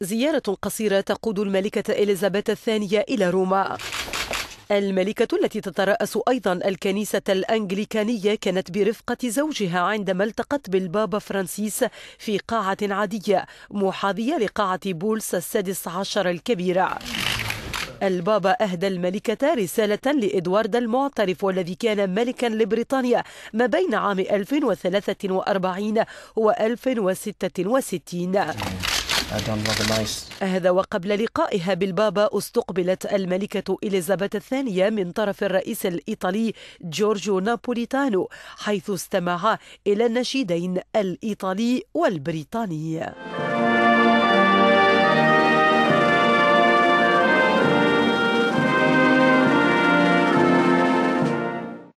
زيارة قصيرة تقود الملكة إليزابيث الثانية إلى روما الملكة التي تترأس أيضا الكنيسة الأنجليكانية كانت برفقة زوجها عندما التقت بالبابا فرانسيس في قاعة عادية محاذية لقاعة بولس السادس عشر الكبيرة البابا أهدى الملكة رسالة لإدوارد المعترف والذي كان ملكا لبريطانيا ما بين عام 1043 و 1066 هذا وقبل لقائها بالبابا استقبلت الملكة إليزابيث الثانية من طرف الرئيس الإيطالي جورجو نابوليتانو حيث استمع إلى النشيدين الإيطالي والبريطاني